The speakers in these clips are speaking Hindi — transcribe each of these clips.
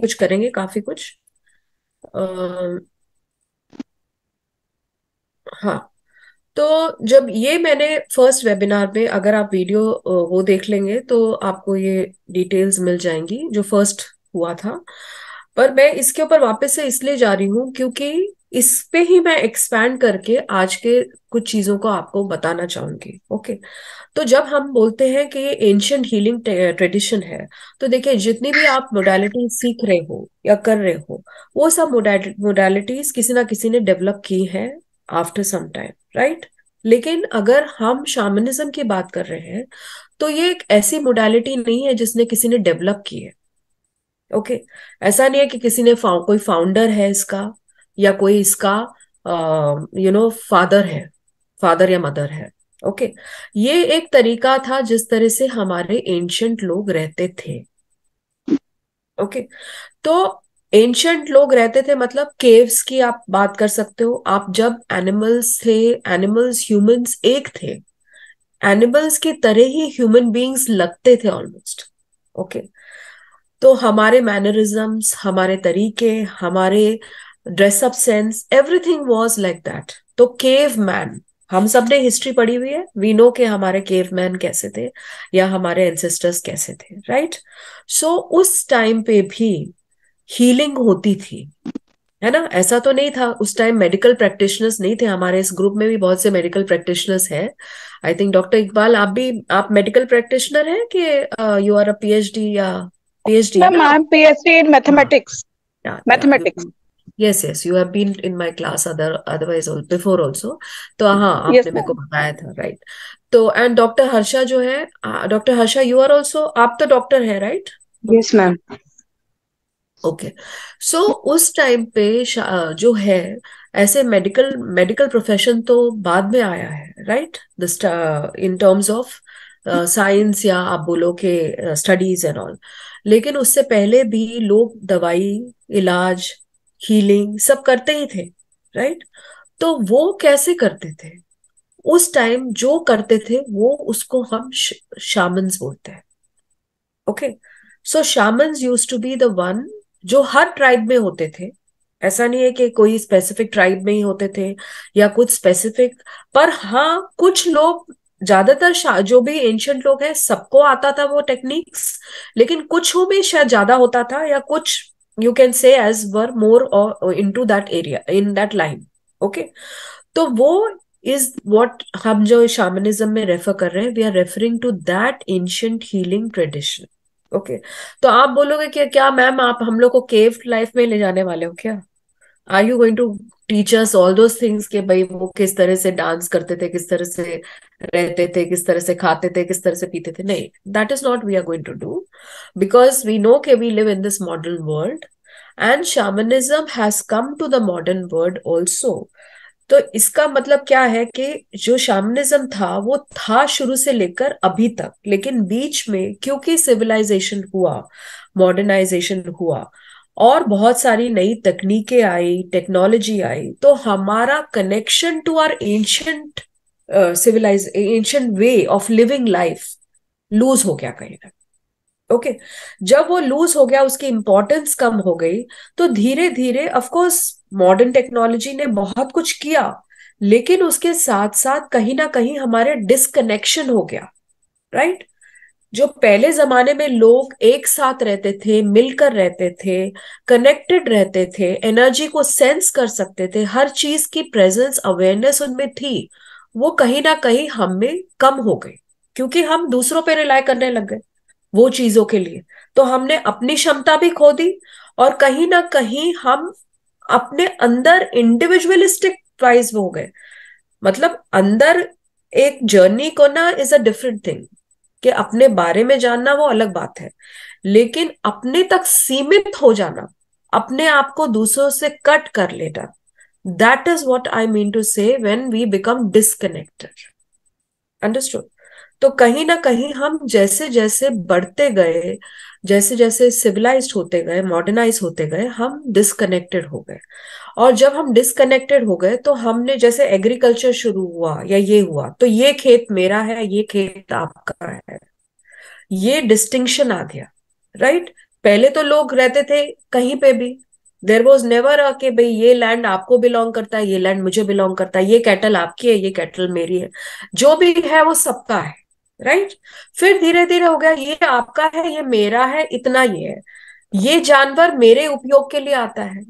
कुछ करेंगे काफी कुछ आ, हाँ तो जब ये मैंने फर्स्ट वेबिनार में अगर आप वीडियो वो देख लेंगे तो आपको ये डिटेल्स मिल जाएंगी जो फर्स्ट हुआ था पर मैं इसके ऊपर वापस से इसलिए जा रही हूँ क्योंकि इस पे ही मैं एक्सपैंड करके आज के कुछ चीजों को आपको बताना चाहूंगी ओके तो जब हम बोलते हैं कि ये एंशियंट हीलिंग ट्रेडिशन है तो देखिए जितनी भी आप मोडालिटी सीख रहे हो या कर रहे हो वो सब मोडालिटीज किसी ना किसी ने डेवलप की है आफ्टर सम टाइम राइट लेकिन अगर हम शामनिज्म की बात कर रहे हैं तो ये एक ऐसी मोडालिटी नहीं है जिसने किसी ने डेवलप की है ओके okay? ऐसा नहीं है कि किसी ने फाउ, कोई फाउंडर है इसका या कोई इसका यू नो फादर है फादर या मदर है ओके okay. ये एक तरीका था जिस तरह से हमारे एंशंट लोग रहते थे ओके okay. तो एंशंट लोग रहते थे मतलब केव्स की आप बात कर सकते हो आप जब एनिमल्स थे एनिमल्स ह्यूमंस एक थे एनिमल्स की तरह ही ह्यूमन बींग्स लगते थे ऑलमोस्ट ओके okay. तो हमारे मैनरिज्म हमारे तरीके हमारे dress up sense everything was like that तो केव मैन हम सब ने हिस्ट्री पढ़ी हुई है वी नो के हमारे केव मैन कैसे थे या हमारे एंसेस्टर्स कैसे थे राइट right? सो so, उस टाइम पे भी हीलिंग होती थी है ना ऐसा तो नहीं था उस टाइम मेडिकल प्रैक्टिशनर्स नहीं थे हमारे इस ग्रुप में भी बहुत से मेडिकल प्रैक्टिशनर्स हैं आई थिंक डॉक्टर इकबाल आप भी आप मेडिकल प्रैक्टिशनर हैं कि यू आर अ पीएचडी या PhD ma'am I am PhD in mathematics mathematics yes yes you have been in my class other otherwise before also तो हाँ आपने मेरे को बताया था राइट तो एंड डॉक्टर हर्षा जो है doctor Harsha you are also आप तो डॉक्टर है right yes ma'am okay so उस टाइम पे जो है ऐसे मेडिकल मेडिकल प्रोफेशन तो बाद में आया है right in terms of science या आप बोलो के स्टडीज एंड ऑल लेकिन उससे पहले भी लोग दवाई इलाज हीलिंग सब करते ही थे राइट तो वो कैसे करते थे उस टाइम जो करते थे वो उसको हम शामन्स बोलते हैं okay so shamans use to be the one जो हर ट्राइब में होते थे ऐसा नहीं है कि कोई स्पेसिफिक ट्राइब में ही होते थे या कुछ स्पेसिफिक पर हाँ कुछ लोग ज्यादातर जो भी एंशंट लोग हैं सबको आता था वो टेक्निक्स लेकिन कुछ में शायद ज्यादा होता था या कुछ you can say as were more into that area in that line okay तो वो इज वॉट हम जो शामनिज्म में रेफर कर रहे हैं we are referring to that ancient healing tradition okay तो आप बोलोगे कि क्या मैम आप हम लोग को केव लाइफ में ले जाने वाले हो क्या are you going to teachers although things के भाई वो किस तरह से डांस करते थे किस तरह से रहते थे किस तरह से खाते थे किस तरह से पीते थे नहीं that is not we are going to do because we know के we live in this modern world and shamanism has come to the modern world also तो इसका मतलब क्या है कि जो शामनिज्म था वो था शुरू से लेकर अभी तक लेकिन बीच में क्योंकि सिविलाइजेशन हुआ मॉडर्नाइजेशन हुआ और बहुत सारी नई तकनीकें आई टेक्नोलॉजी आई तो हमारा connection to our ancient civilize ancient way of living life loose हो गया कहीं ना ओके जब वो लूज हो गया उसकी इंपॉर्टेंस कम हो गई तो धीरे धीरे ऑफकोर्स मॉडर्न टेक्नोलॉजी ने बहुत कुछ किया लेकिन उसके साथ साथ कहीं ना कहीं हमारे डिसकनेक्शन हो गया राइट right? जो पहले जमाने में लोग एक साथ रहते थे मिलकर रहते थे कनेक्टेड रहते थे एनर्जी को सेंस कर सकते थे हर चीज की प्रेजेंस अवेयरनेस उनमें थी वो कहीं ना कहीं हम में कम हो गए क्योंकि हम दूसरों पे रिलाय करने लग गए वो चीजों के लिए तो हमने अपनी क्षमता भी खो दी और कहीं ना कहीं हम अपने अंदर इंडिविजुअलिस्टिक वाइज हो गए मतलब अंदर एक जर्नी को ना इज अ डिफरेंट थिंग कि अपने बारे में जानना वो अलग बात है लेकिन अपने तक सीमित हो जाना अपने आप को दूसरों से कट कर लेना That is what I mean to say when we become disconnected. Understood? तो कहीं ना कहीं हम जैसे जैसे बढ़ते गए जैसे जैसे सिविलाइज होते गए मॉडर्नाइज होते गए हम डिसकनेक्टेड हो गए और जब हम डिसकनेक्टेड हो गए तो हमने जैसे एग्रीकल्चर शुरू हुआ या ये हुआ तो ये खेत मेरा है ये खेत आपका है ये डिस्टिंक्शन आ गया राइट पहले तो लोग रहते थे कहीं पे भी देर वॉज नेवर अ भाई ये लैंड आपको बिलोंग करता है ये लैंड मुझे बिलोंग करता है ये कैटल आपकी है ये कैटल मेरी है जो भी है वो सबका है राइट फिर धीरे धीरे हो गया ये आपका है ये मेरा है इतना ये है ये जानवर मेरे उपयोग के लिए आता है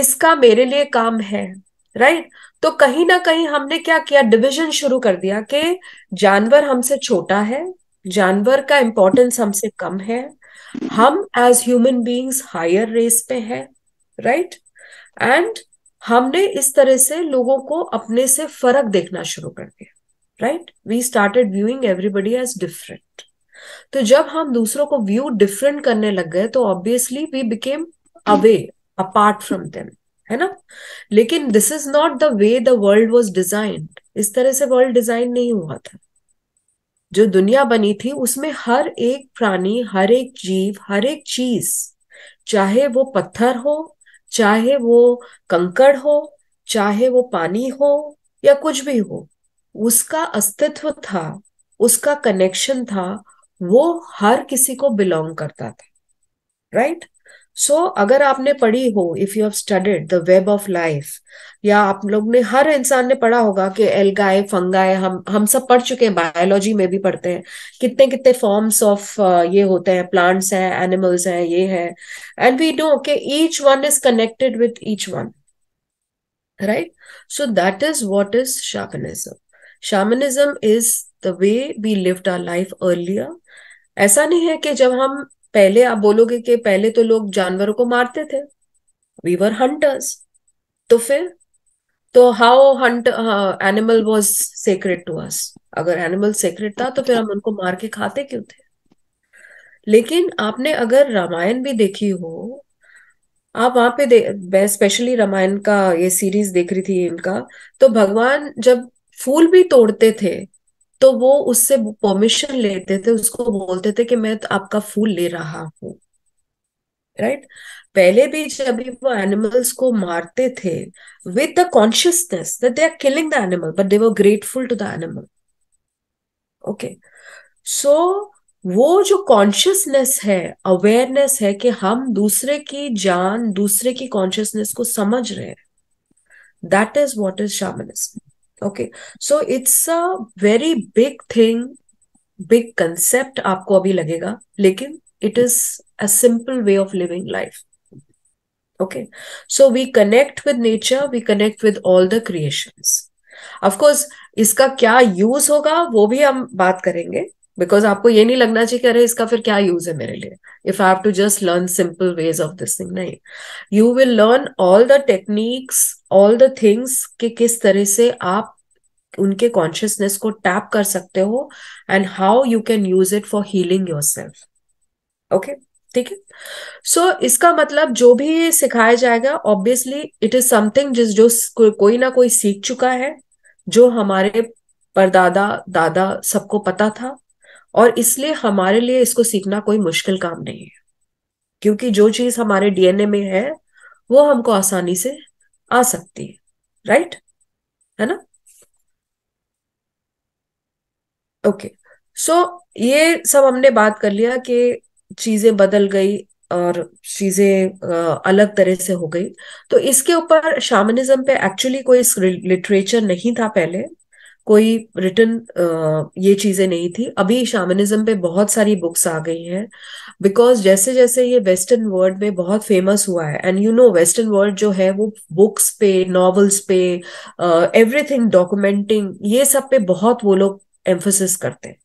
इसका मेरे लिए काम है राइट तो कहीं ना कहीं हमने क्या किया डिविजन शुरू कर दिया कि जानवर हमसे छोटा है जानवर का इंपॉर्टेंस हमसे कम है हम as human beings higher race पे हैं राइट एंड हमने इस तरह से लोगों को अपने से फर्क देखना शुरू कर दिया right we started viewing everybody as different तो जब हम दूसरों को व्यू डिफरेंट करने लग गए तो obviously we became away apart from them है ना लेकिन this is not the way the world was design इस तरह से वर्ल्ड डिजाइन नहीं हुआ था जो दुनिया बनी थी उसमें हर एक प्राणी हर एक जीव हर एक चीज चाहे वो पत्थर हो चाहे वो कंकड़ हो चाहे वो पानी हो या कुछ भी हो उसका अस्तित्व था उसका कनेक्शन था वो हर किसी को बिलोंग करता था राइट right? सो so, अगर आपने पढ़ी हो if you have studied the web of life या आप लोग ने हर इंसान ने पढ़ा होगा कि एल्गाए फंगाए हम हम सब पढ़ चुके हैं बायोलॉजी में भी पढ़ते हैं कितने कितने फॉर्म्स ऑफ uh, ये होते हैं प्लांट्स हैं एनिमल्स हैं ये है एंड वी नो के each one is connected with each one right so that is what is shamanism shamanism is the way we lived our life earlier ऐसा नहीं है कि जब हम पहले आप बोलोगे कि पहले तो लोग जानवरों को मारते थे वी वर हंटर्स तो फिर तो how hunt animal was sacred to us अगर एनिमल सेक्रेट था तो फिर हम उनको मार के खाते क्यों थे लेकिन आपने अगर रामायण भी देखी हो आप वहां पे मैं स्पेशली रामायण का ये सीरीज देख रही थी इनका तो भगवान जब फूल भी तोड़ते थे तो वो उससे परमिशन लेते थे उसको बोलते थे कि मैं तो आपका फूल ले रहा हूं राइट पहले भी जब वो एनिमल्स को मारते थे with the consciousness that they are killing the animal but they were grateful to the animal okay so वो जो कॉन्शियसनेस है अवेयरनेस है कि हम दूसरे की जान दूसरे की कॉन्शियसनेस को समझ रहे हैं that is what is shamanism okay so it's a very big thing big concept आपको अभी लगेगा लेकिन it is a simple way of living life okay so we connect with nature we connect with all the creations of course इसका क्या यूज होगा वो भी हम बात करेंगे बिकॉज आपको ये नहीं लगना चाहिए कि अरे इसका फिर क्या यूज है मेरे लिए if I have to just learn simple ways of this thing नहीं you will learn all the techniques all the things कि किस तरह से आप उनके कॉन्शियसनेस को टैप कर सकते हो and how you can use it for healing yourself okay ठीक है सो इसका मतलब जो भी सिखाया जाएगा ऑब्वियसली इट इज समथिंग जिस जो कोई ना कोई सीख चुका है जो हमारे परदादा दादा सबको पता था और इसलिए हमारे लिए इसको सीखना कोई मुश्किल काम नहीं है क्योंकि जो चीज हमारे डीएनए में है वो हमको आसानी से आ सकती है राइट है ना ओके सो ये सब हमने बात कर लिया कि चीजें बदल गई और चीजें अलग तरह से हो गई तो इसके ऊपर शामनिज्म पे एक्चुअली कोई लिटरेचर नहीं था पहले कोई रिटर्न ये चीजें नहीं थी अभी शामनिज्म पे बहुत सारी बुक्स आ गई हैं बिकॉज जैसे जैसे ये वेस्टर्न वर्ल्ड में बहुत फेमस हुआ है and you know western world जो है वो बुक्स पे नॉवेल्स पे एवरीथिंग डॉक्यूमेंटिंग ये सब पे बहुत वो लोग एम्फोसिस करते हैं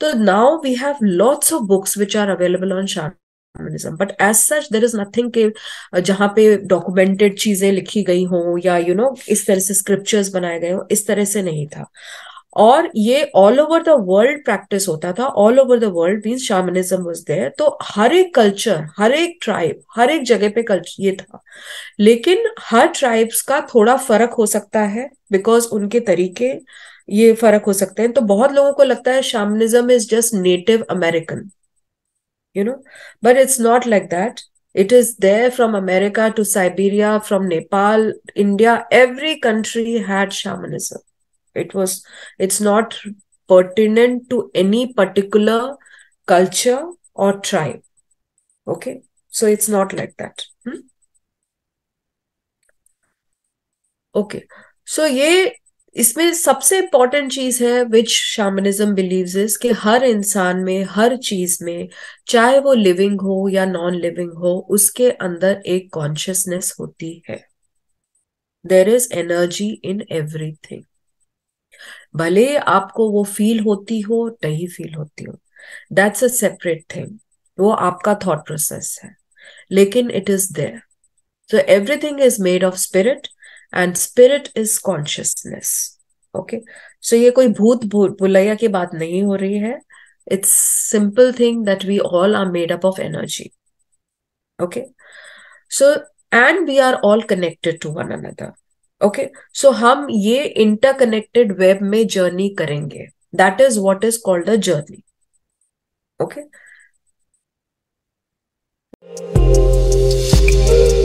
तो now we have lots of books which are available on shamanism but as such there is nothing के जहां पे डॉक्यूमेंटेड चीजें लिखी गई हों या यू you नो know, इस तरह से स्क्रिप्चर्स बनाए गए हो इस तरह से नहीं था और ये all over the world practice होता था all over the world means shamanism was there तो हर एक कल्चर हर एक ट्राइब हर एक जगह पे कल्चर ये था लेकिन हर ट्राइब्स का थोड़ा फर्क हो सकता है बिकॉज उनके तरीके ये फर्क हो सकते हैं तो बहुत लोगों को लगता है shamanism is just native American you know but it's not like that it is there from america to siberia from nepal india every country had shamanism it was it's not pertinent to any particular culture or tribe okay so it's not like that hmm? okay so ये इसमें सबसे इंपॉर्टेंट चीज है विच शामनिज्म बिलीव्स इज कि हर इंसान में हर चीज में चाहे वो लिविंग हो या नॉन लिविंग हो उसके अंदर एक कॉन्शियसनेस होती है there is energy in everything भले आपको वो फील होती हो नहीं फील होती हो दैट्स अ सेपरेट थिंग वो आपका थॉट प्रोसेस है लेकिन it is there so everything is made of spirit and spirit is consciousness okay so ये कोई भूत भुलैया की बात नहीं हो रही है it's simple thing that we all are made up of energy okay so and we are all connected to one another okay so हम ये इंटरकनेक्टेड वेब में जर्नी करेंगे that is what is called a journey okay